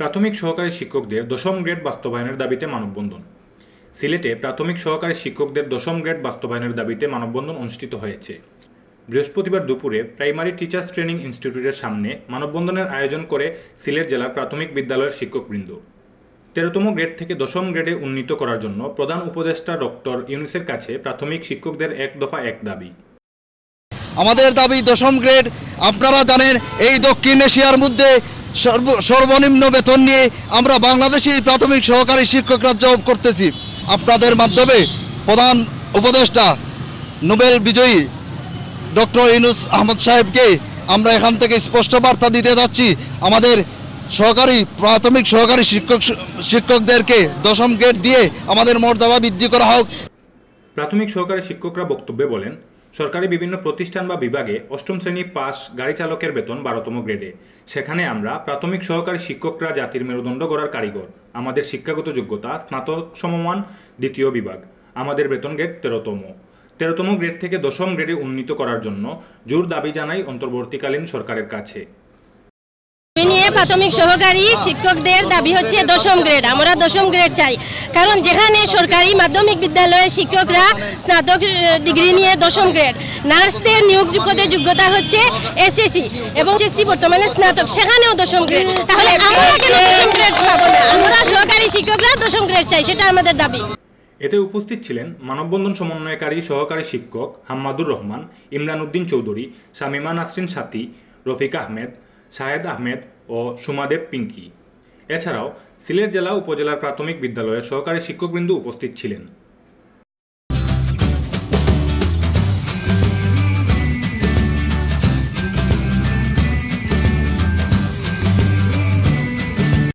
প্রাথমিক সহকারী শিক্ষকদের দশম গ্রেড বাস্তবায়নের দাবিতে মানববন্ধন সিলেটে প্রাথমিক সহকারী শিক্ষকদের দশম গ্রেড বাস্তবায়নের দাবিতে মানববন্ধন অনুষ্ঠিত হয়েছে বৃহস্পতিবার দুপুরে প্রাইমারি টিচার্স ট্রেনিং ইনস্টিটিউটের সামনে মানববন্ধনের আয়োজন করে সিলেট জেলার প্রাথমিক বিদ্যালয়ের শিক্ষকবৃন্দ তেরোতম গ্রেড থেকে দশম গ্রেডে উন্নীত করার জন্য প্রধান উপদেষ্টা ডক্টর ইউনিসের কাছে প্রাথমিক শিক্ষকদের এক দফা এক দাবি আমাদের দাবি দশম গ্রেড আপনারা জানেন এই দক্ষিণ এশিয়ার মধ্যে সর্বনিম্ন বেতন নিয়ে আমরা বাংলাদেশি প্রাথমিক সহকারী শিক্ষকরা জব করতেছি আপনাদের মাধ্যমে প্রধান উপদেষ্টা নোবেল বিজয়ী ডক্টর ইনুস আহমদ সাহেবকে আমরা এখান থেকে স্পষ্ট বার্তা দিতে যাচ্ছি আমাদের সহকারী প্রাথমিক সহকারী শিক্ষক শিক্ষকদেরকে দশম গ্রেড দিয়ে আমাদের মর্যাদা বৃদ্ধি করা হোক প্রাথমিক সহকারী শিক্ষকরা বক্তব্যে বলেন সরকারি বিভিন্ন প্রতিষ্ঠান বা বিভাগে অষ্টম শ্রেণী পাস গাড়ি চালকের বেতন বারোতম গ্রেডে সেখানে আমরা প্রাথমিক সহকারী শিক্ষকরা জাতির মেরুদণ্ড গড়ার কারিগর আমাদের শিক্ষাগত যোগ্যতা স্নাতক সমমান দ্বিতীয় বিভাগ আমাদের বেতন গ্রেড তেরোতম তেরোতম গ্রেড থেকে দশম গ্রেডে উন্নীত করার জন্য জোর দাবি জানাই অন্তর্বর্তীকালীন সরকারের কাছে প্রাথমিক সহকারী শিক্ষকদের দাবি হচ্ছে দশম গ্রেড আমরা দশম গ্রেড চাই কারণ যেখানে সরকারি মাধ্যমিক বিদ্যালয়ে শিক্ষকরা স্নাতক ডিগ্রি নিয়ে দশম গ্রেড নার্সদের নিয়োগ পদে যোগ্যতা হচ্ছে এসএসসি এবং এসএসসি বর্তমানে স্নাতক সেখানেও দশম গ্রেড তাহলে আমরা কেন দশম গ্রেড পাবো না আমরা সহকারী শিক্ষকরা দশম গ্রেড চাই সেটা আমাদের দাবি এতে উপস্থিত ছিলেন মানববন্ধন সমন্বয়কারী সহকারী শিক্ষক হাম্মাদুর রহমান ইমরান উদ্দিন চৌধুরী শামিমা নাসরিন সাথী রফিক আহমেদ শাহেদ আহমেদ ও সুমাদেব পিঙ্কি এছাড়াও সিলেট জেলা উপজেলার প্রাথমিক বিদ্যালয়ের সহকারী শিক্ষকবৃন্দ উপস্থিত ছিলেন